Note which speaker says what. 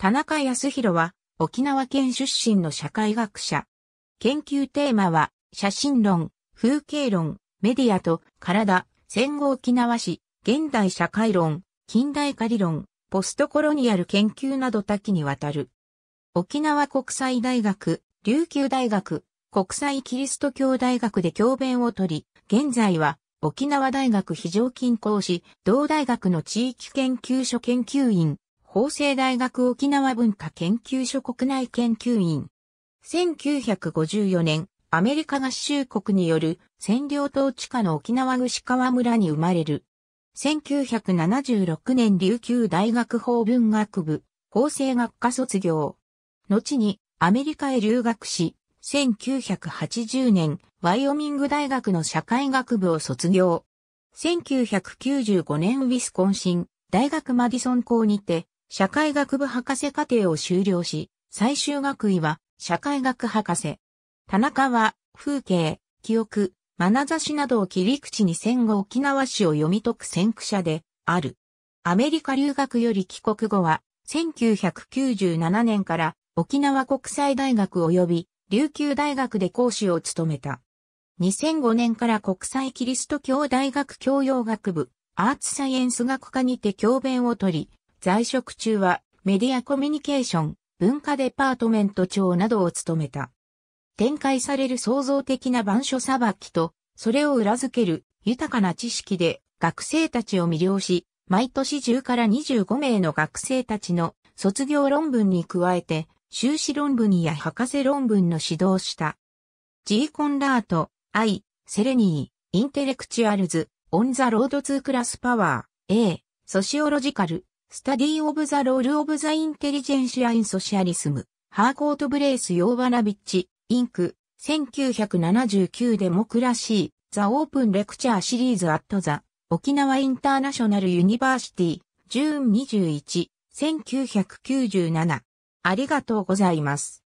Speaker 1: 田中康弘は沖縄県出身の社会学者。研究テーマは写真論、風景論、メディアと体、戦後沖縄史、現代社会論、近代化理論、ポストコロニアル研究など多岐にわたる。沖縄国際大学、琉球大学、国際キリスト教大学で教鞭を取り、現在は沖縄大学非常勤講師、同大学の地域研究所研究員、法政大学沖縄文化研究所国内研究員。1954年、アメリカ合衆国による占領統治下の沖縄串川村に生まれる。1976年琉球大学法文学部、法政学科卒業。後にアメリカへ留学し、1980年、ワイオミング大学の社会学部を卒業。1995年ウィスコンシン大学マディソン校にて社会学部博士課程を修了し、最終学位は社会学博士。田中は風景、記憶、眼差しなどを切り口に戦後沖縄史を読み解く先駆者である。アメリカ留学より帰国後は、1997年から沖縄国際大学及び琉球大学で講師を務めた。2005年から国際キリスト教大学教養学部アーツサイエンス学科にて教鞭を取り、在職中はメディアコミュニケーション、文化デパートメント長などを務めた。展開される創造的な板書さばきと、それを裏付ける豊かな知識で学生たちを魅了し、毎年10から25名の学生たちの卒業論文に加えて、修士論文や博士論文の指導した。ジーコンラート、アイ、セレニー、インテレクチュアルズ、オンザロードツークラスパワー、A、ソシオロジカル、Study of the Role of the i n t e l l i g e n t i a in Socialism、ハーコート・ブレイス・ヨーバラビッチ、インク、1979デモクラシー、ザ・オープン・レクチャー・シリーズ・アット・ザ、沖縄インターナショナル・ユニバーシティ、ジューン21、1997。ありがとうございます。